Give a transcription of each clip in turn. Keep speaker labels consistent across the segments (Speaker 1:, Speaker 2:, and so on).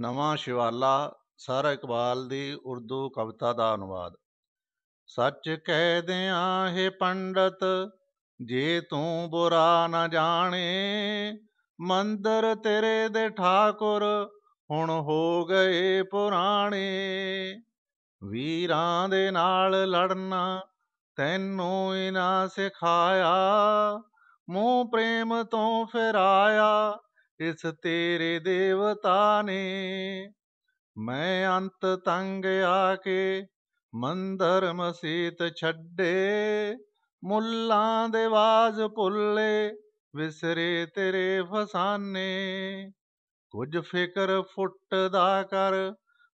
Speaker 1: ਨਵਾਂ ਸ਼ਿਵਾਲਾ ਸਾਰਾ ਇਕਬਾਲ ਦੀ ਉਰਦੂ ਕਵਿਤਾ ਦਾ ਅਨੁਵਾਦ ਸੱਚ ਕਹਿ ਦਿਆਂ ਹੈ ਪੰਡਤ ਜੇ ਤੂੰ ਬੁਰਾ ਨਾ ਜਾਣੇ ਮੰਦਰ ਤੇਰੇ ਦੇ ਠਾਕੁਰ ਹੁਣ ਹੋ ਗਏ ਪੁਰਾਣੇ ਵੀਰਾਂ ਦੇ ਨਾਲ ਲੜਨਾ ਤੈਨੂੰ ਨਾ ਸਿਖਾਇਆ ਮੂੰਹ ਪ੍ਰੇਮ ਤੋਂ ਫਿਰਾਇਆ ਇਸ ਤੇਰੇ ਦੇਵਤਾ ਨੇ ਮੈਂ ਅੰਤ ਤੰਗ ਆ ਕੇ ਮੰਦਰ ਮਸੀਤ ਛੱਡੇ ਮੁੱਲਾਂ ਦੇ ਆਵਾਜ਼ ਭੁੱਲੇ ਵਿਸਰੇ ਤੇਰੇ ਫਸਾਨੇ ਕੁਝ ਫਿਕਰ ਫੁੱਟਦਾ ਕਰ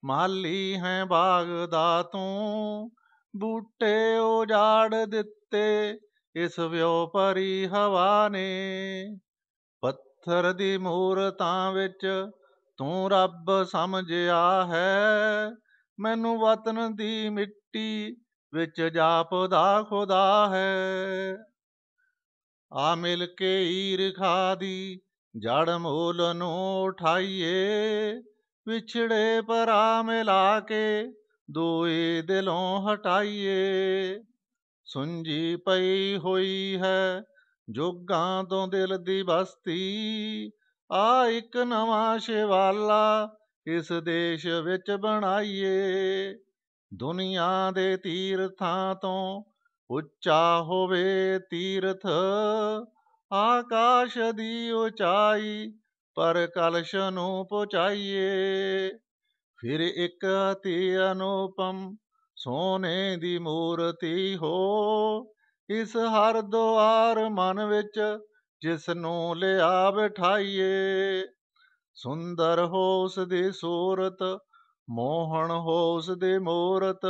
Speaker 1: ਮਾਲੀ ਹੈ ਬਾਗ ਦਾ ਤੂੰ ਬੂਟੇ ਉਜਾੜ ਦਿੱਤੇ ਇਸ ਵਿਉਪਰੀ ਹਵਾ ਨੇ ਪੱਥਰ ਦੀ ਮੂਰਤਾਂ ਵਿੱਚ ਤੂੰ ਰੱਬ ਸਮਝਿਆ ਹੈ ਮੈਨੂੰ ਵਤਨ ਦੀ ਮਿੱਟੀ ਵਿੱਚ ਜਾਪਦਾ ਖੁਦਾ ਹੈ ਆ ਮਿਲ ਕੇ ਈਰਖਾ ਦੀ ਜੜ ਮੂਲ ਨੂੰ ਉਠਾਈਏ ਵਿਛੜੇ ਪਰਾ ਮਿਲਾ ਕੇ ਦੋਏ ਦਿਲੋਂ ਹਟਾਈਏ ਸੁੰਜੀ ਪਈ ਹੋਈ ਹੈ ਜੋਗਾਂ ਤੋਂ ਦਿਲ ਦੀ ਬਸਤੀ ਆ ਇੱਕ ਨਵਾਂ ਸ਼ਿਵਾਲਾ ਇਸ ਦੇਸ਼ ਵਿੱਚ ਬਣਾਈਏ ਦੁਨੀਆ ਦੇ ਤੀਰਥਾਂ ਤੋਂ ਉੱਚਾ ਹੋਵੇ ਤੀਰਥ ਆਕਾਸ਼ ਦੀ ਉਚਾਈ ਪਰ ਕਲਸ਼ ਨੂੰ ਪਹੁੰਚਾਈਏ ਫਿਰ ਇੱਕ ਅਤੀ ਅਨੂਪਮ ਸੋਨੇ ਦੀ ਮੂਰਤੀ ਹੋ ਇਸ ਹਰ ਦੁਆਰ ਮਨ ਵਿੱਚ ਜਿਸ ਨੂੰ ਲਿਆ ਬਿਠਾਈਏ ਸੁੰਦਰ ਹੋ ਉਸ ਦੀ ਸੂਰਤ ਮੋਹਣ ਹੋ ਉਸ ਦੀ ਮੂਰਤ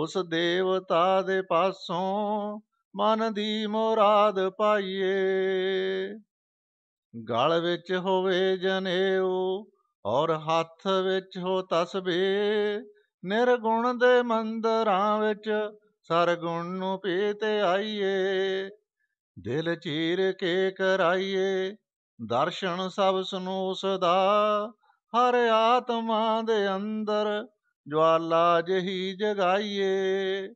Speaker 1: ਉਸ ਦੇਵਤਾ ਦੇ ਪਾਸੋਂ ਮਨ ਦੀ ਮੁਰਾਦ ਪਾਈਏ ਗਲ ਵਿੱਚ ਹੋਵੇ ਜਨੇਊ ਔਰ ਹੱਥ ਵਿੱਚ ਹੋ ਤਸਬੀਹ ਨਿਰਗੁਣ ਦੇ ਮੰਦਰਾਂ ਵਿੱਚ ਗੁਣ ਨੂੰ ਪੀਤ ਆਈਏ ਦਿਲ ਚੀਰ ਕੇ ਕਰਾਈਏ ਦਰਸ਼ਨ ਸਭ ਸੁਨੋ ਦਾ ਹਰ ਆਤਮਾ ਦੇ ਅੰਦਰ ਜਵਾਲਾ ਜਹੀ ਜਗਾਈਏ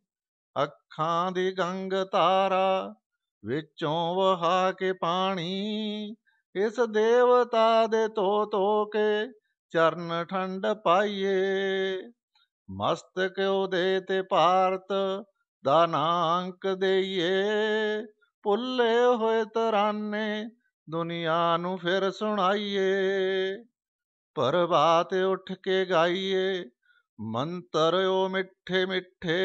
Speaker 1: ਅੱਖਾਂ ਦੀ ਗੰਗ ਤਾਰਾ ਵਿੱਚੋਂ ਵਹਾ ਕੇ ਪਾਣੀ ਇਸ ਦੇਵਤਾ ਦੇ ਤੋ ਤੋ ਕੇ ਚਰਨ ਠੰਡ ਪਾਈਏ ਮਸਤਕ ਉਹਦੇ ਤੇ ਭਾਰਤ ਦਾਨਾਂਕ ਦੇਈਏ ਪੁੱਲੇ ਹੋਏ ਤਰਾਨੇ ਦੁਨੀਆ ਨੂੰ ਫਿਰ ਸੁਣਾਈਏ ਪਰਵਾਤ ਉੱਠ ਕੇ ਗਾਈਏ ਮੰਤਰ ਓ ਮਿੱਠੇ ਮਿੱਠੇ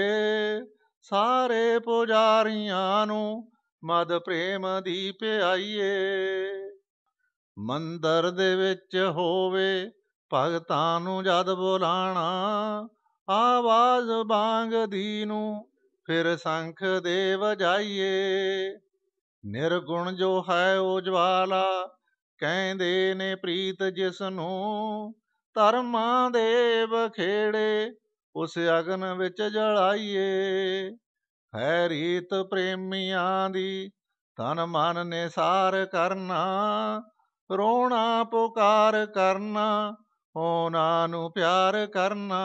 Speaker 1: ਸਾਰੇ ਪੁਜਾਰੀਆਂ ਨੂੰ ਮਦ ਪ੍ਰੇਮ ਦੀਪ ਆਈਏ ਮੰਦਰ ਦੇ ਵਿੱਚ ਹੋਵੇ ਭਗਤਾਂ ਨੂੰ ਜਦ ਬੁਲਾਣਾ ਆਵਾਜ਼ ਬਾਗ ਦੀ ਨੂੰ ਫਿਰ ਸੰਖ ਦੇਵ ਜਾਈਏ ਨਿਰਗੁਣ ਜੋ ਹੈ ਉਹ ਜਵਾਲਾ ਕਹਿੰਦੇ ਨੇ ਪ੍ਰੀਤ ਜਿਸ ਨੂੰ ਧਰਮਾਂ ਦੇ ਬਖੇੜੇ ਉਸ ਅਗਨ ਵਿੱਚ ਜਲਾਈਏ ਹੈ ਰੀਤ ਪ੍ਰੇਮੀਆਂ ਦੀ ਤਨ ਮਨ ਨੇ ਸਾਰ ਕਰਨਾ ਰੋਣਾ ਪੁਕਾਰ ਕਰਨਾ ਉਹਨਾਂ ਨੂੰ ਪਿਆਰ ਕਰਨਾ